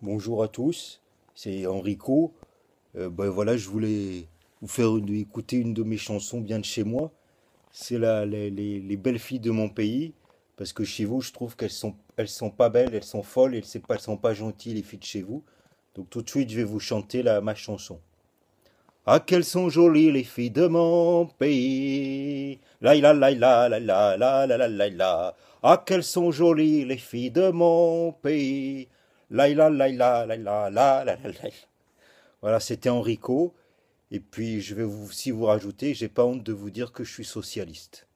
Bonjour à tous, c'est Enrico. Euh, ben voilà, je voulais vous faire écouter une de mes chansons bien de chez moi. C'est la, les, les, belles filles de mon pays, parce que chez vous, je trouve qu'elles sont, elles sont pas belles, elles sont folles, elles ne sont pas gentilles, les filles de chez vous. Donc tout de suite, je vais vous chanter ma chanson. Ah, qu'elles sont jolies les filles de mon pays. Laïla la la la la la Ah, qu'elles sont jolies les filles de mon pays. Voilà, c'était Enrico. Et puis, je vais vous, si vous rajoutez, j'ai pas honte de vous dire que je suis socialiste.